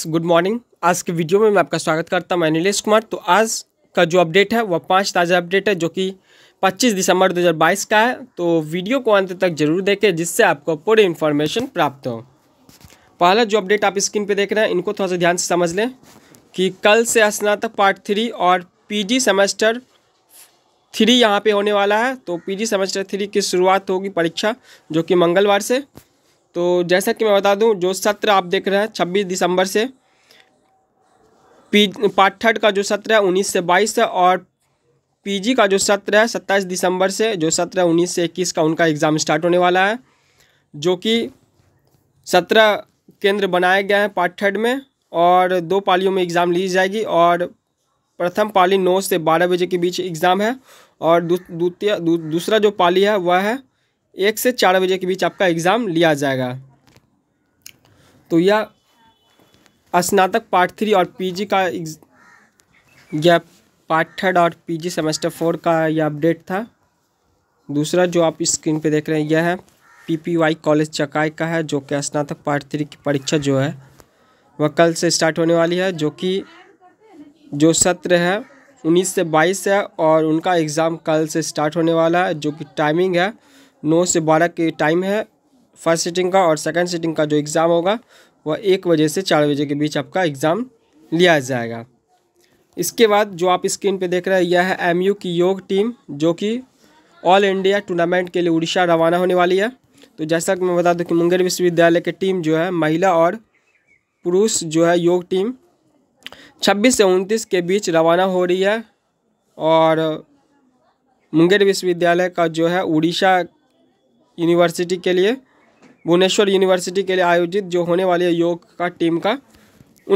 friends good morning आज के video में मैं आपका स्वागत करता हूं मैं नीलेश कुमार तो आज का जो अपडेट है वह पांच ताज़ा अपडेट है जो कि 25 दिसंबर 2022 का है तो वीडियो को अंत तक जरूर देखें जिससे आपको पूरी इन्फॉर्मेशन प्राप्त हो पहला जो अपडेट आप स्क्रीन पर देख रहे हैं इनको थोड़ा सा ध्यान से समझ लें कि कल से स्नातक पार्ट थ्री और पी सेमेस्टर थ्री यहाँ पर होने वाला है तो पी सेमेस्टर थ्री की शुरुआत होगी परीक्षा जो कि मंगलवार से तो जैसा कि मैं बता दूं जो सत्र आप देख रहे हैं छब्बीस दिसंबर से पी थर्ड का जो सत्र है उन्नीस से बाईस है और पीजी का जो सत्र है सत्ताईस दिसंबर से जो सत्र है उन्नीस से इक्कीस का उनका एग्ज़ाम स्टार्ट होने वाला है जो कि सत्रह केंद्र बनाए गए हैं थर्ड में और दो पालियों में एग्ज़ाम ली जाएगी और प्रथम पाली नौ से बारह बजे के बीच एग्ज़ाम है और दूसरा दु, दु, जो पाली है वह है एक से चार बजे के बीच आपका एग्ज़ाम लिया जाएगा तो यह स्नातक पार्ट थ्री और पीजी का यह पार्ट थर्ड और पीजी सेमेस्टर फोर का यह अपडेट था दूसरा जो आप स्क्रीन पे देख रहे हैं यह है पीपीवाई कॉलेज चकाई का है जो कि स्नातक पार्ट थ्री की परीक्षा जो है वह कल से स्टार्ट होने वाली है जो कि जो सत्र है उन्नीस से बाईस है और उनका एग्ज़ाम कल से स्टार्ट होने वाला है जो कि टाइमिंग है नौ से बारह के टाइम है फर्स्ट सीटिंग का और सेकंड सीटिंग का जो एग्ज़ाम होगा वह एक बजे से चार बजे के बीच आपका एग्ज़ाम लिया जाएगा इसके बाद जो आप स्क्रीन पे देख रहे हैं यह है एमयू की योग टीम जो कि ऑल इंडिया टूर्नामेंट के लिए उड़ीसा रवाना होने वाली है तो जैसा कि मैं बता दूँ कि मुंगेर विश्वविद्यालय की टीम जो है महिला और पुरुष जो है योग टीम छब्बीस से उनतीस के बीच रवाना हो रही है और मुंगेर विश्वविद्यालय का जो है उड़ीसा यूनिवर्सिटी के लिए भुवनेश्वर यूनिवर्सिटी के लिए आयोजित जो होने वाली है योग का टीम का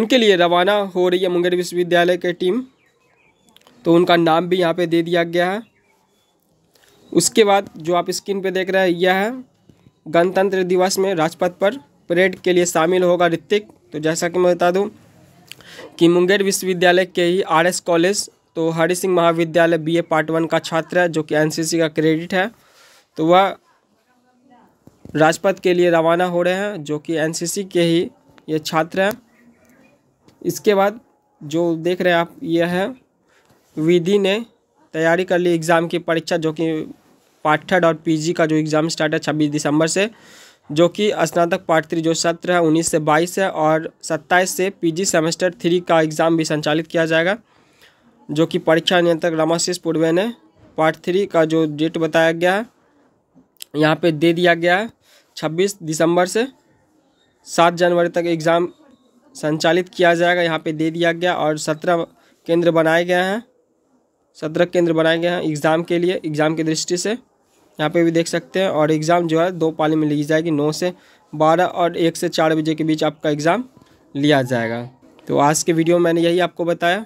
उनके लिए रवाना हो रही है मुंगेर विश्वविद्यालय के टीम तो उनका नाम भी यहाँ पे दे दिया गया है उसके बाद जो आप स्क्रीन पे देख रहे हैं यह है गणतंत्र दिवस में राजपथ पर परेड के लिए शामिल होगा ऋतिक तो जैसा कि मैं बता दूँ कि मुंगेर विश्वविद्यालय के ही एस कॉलेज तो हरि सिंह महाविद्यालय बी पार्ट वन का छात्र है जो कि एन का क्रेडिट है तो वह राजपथ के लिए रवाना हो रहे हैं जो कि एनसीसी के ही ये छात्र हैं इसके बाद जो देख रहे हैं आप यह है विधि ने तैयारी कर ली एग्ज़ाम की परीक्षा जो कि पाठ्यड और पीजी का जो एग्ज़ाम स्टार्ट है छब्बीस दिसंबर से जो कि स्नातक पाठ्यत्री जो सत्र है उन्नीस से बाईस है और सत्ताईस से पीजी सेमेस्टर थ्री का एग्ज़ाम भी संचालित किया जाएगा जो कि परीक्षा नियंत्रक रामाशीष पूर्वे ने पार्ट थ्री का जो डेट बताया गया है यहाँ पे दे दिया गया है छब्बीस दिसंबर से सात जनवरी तक एग्ज़ाम संचालित किया जाएगा यहाँ पे दे दिया गया और सत्रह केंद्र बनाए गए हैं सत्रह केंद्र बनाए गए हैं एग्ज़ाम के लिए एग्ज़ाम की दृष्टि से यहाँ पे भी देख सकते हैं और एग्ज़ाम जो है दो पाली में ली जाएगी नौ से बारह और एक से चार बजे के बीच आपका एग्ज़ाम लिया जाएगा तो आज के वीडियो में मैंने यही आपको बताया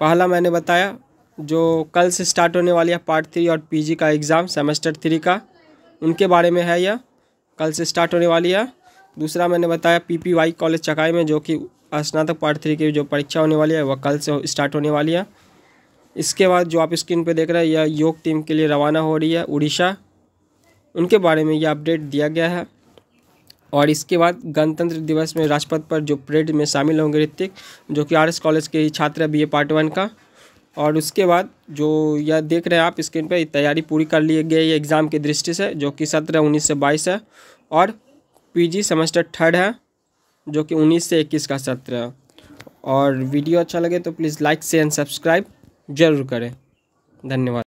पहला मैंने बताया जो कल से स्टार्ट होने वाली है पार्ट थ्री और पी का एग्ज़ाम सेमेस्टर थ्री का उनके बारे में है यह कल से स्टार्ट होने वाली है दूसरा मैंने बताया पीपीवाई कॉलेज चकाई में जो कि स्नातक पार्ट थ्री की जो परीक्षा होने वाली है वह कल से स्टार्ट होने वाली है इसके बाद जो आप स्क्रीन पर देख रहे हैं यह योग टीम के लिए रवाना हो रही है उड़ीसा उनके बारे में यह अपडेट दिया गया है और इसके बाद गणतंत्र दिवस में राजपथ पर जो परेड में शामिल होंगे ऋतिक जो कि आर कॉलेज के ही छात्र है बी पार्ट वन का और उसके बाद जो यह देख रहे हैं आप स्क्रीन पर तैयारी पूरी कर ली गई एग्ज़ाम की दृष्टि से जो कि सत्रह उन्नीस से बाईस है और पीजी सेमेस्टर थर्ड है जो कि उन्नीस से इक्कीस का सत्र है और वीडियो अच्छा लगे तो please like share and subscribe जरूर करें धन्यवाद